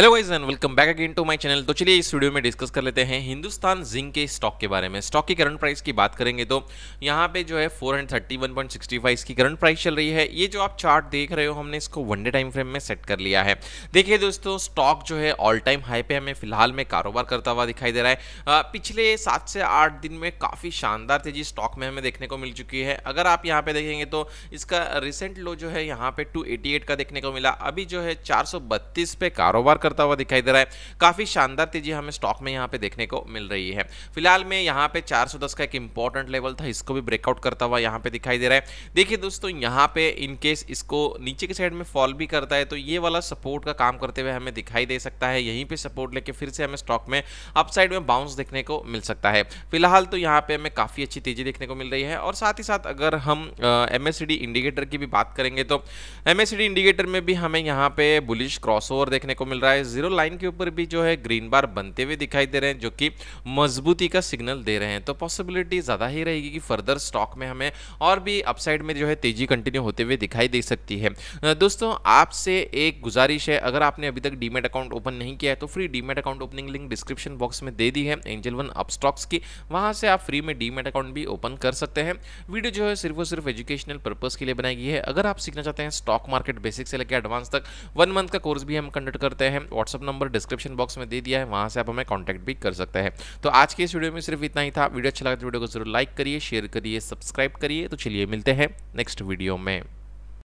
hello guys and welcome back again to my channel तो चलिए इस वीडियो में डिस्कस कर लेते हैं हिंदुस्तान जिंक के स्टॉक के बारे में स्टॉक की करंट प्राइस की बात करेंगे तो यहाँ पे जो है 431.65 इसकी करंट प्राइस चल रही है ये जो आप चार्ट देख रहे हो हमने इसको वन डे टाइम फ्रेम में सेट कर लिया है देखिए दोस्तों स्टॉक जो है ऑल टाइम हाई पे हमें फिलहाल में कारोबार करता हुआ दिखाई दे रहा है पिछले सात से आठ दिन में काफ़ी शानदार तेजी स्टॉक में हमें देखने को मिल चुकी है अगर आप यहाँ पे देखेंगे तो इसका रिसेंट लो जो है यहाँ पे टू का देखने को मिला अभी जो है चार पे कारोबार करता हुआ दिखाई दे रहा है काफ़ी शानदार तेजी हमें स्टॉक में यहाँ पे देखने को मिल रही है फिलहाल में यहाँ पे 410 का एक इंपॉर्टेंट लेवल था इसको भी ब्रेकआउट करता हुआ यहाँ पे दिखाई दे रहा है देखिए दोस्तों यहाँ पे इनकेस इसको नीचे के साइड में फॉल भी करता है तो ये वाला सपोर्ट का काम करते हुए हमें दिखाई दे सकता है यहीं पर सपोर्ट लेके फिर से हमें स्टॉक में अपसाइड में बाउंस देखने को मिल सकता है फिलहाल तो यहाँ पे हमें काफ़ी अच्छी तेजी देखने को मिल रही है और साथ ही साथ अगर हम एम इंडिकेटर की भी बात करेंगे तो एम इंडिकेटर में भी हमें यहाँ पे बुलिश क्रॉसओवर देखने को मिल रहा है रहा है जीरो लाइन के ऊपर भी जो है ग्रीन बार बनते हुए दिखाई दे रहे हैं जो कि मजबूती का सिग्नल दे रहे हैं तो पॉसिबिलिटी ज़्यादा ही रहेगी कि फर्दर स्टॉक में हमें और भी अपसाइड में जो है तेजी कंटिन्यू होते हुए दिखाई दे सकती है दोस्तों आपसे एक गुजारिश है अगर आपने अभी तक डीमेट अकाउंट ओपन नहीं किया है तो free demat account opening link description box में दे दी है एंजल वन अपस्टॉक्स की वहां से आप फ्री में डीमेट अकाउंट भी ओपन कर सकते हैं वीडियो जो है सिर्फ और सिर्फ एजुकेशनल पर्पज़ के लिए बनाई गई है अगर आप सीखना चाहते हैं स्टॉक मार्केट बेसिक से लेकर एडवांस तक वन मंथ का कोर्स भी हम कंडक्ट करते हैं व्हाट्सअप नंबर डिस्क्रिप्शन बॉक्स में दे दिया है वहाँ से आप हमें कॉन्टैक्ट भी कर सकते हैं तो आज के इस वीडियो में सिर्फ इतना ही था वीडियो अच्छा लगा तो वीडियो को जरूर लाइक करिए शेयर करिए सब्सक्राइब करिए तो चलिए मिलते हैं नेक्स्ट वीडियो में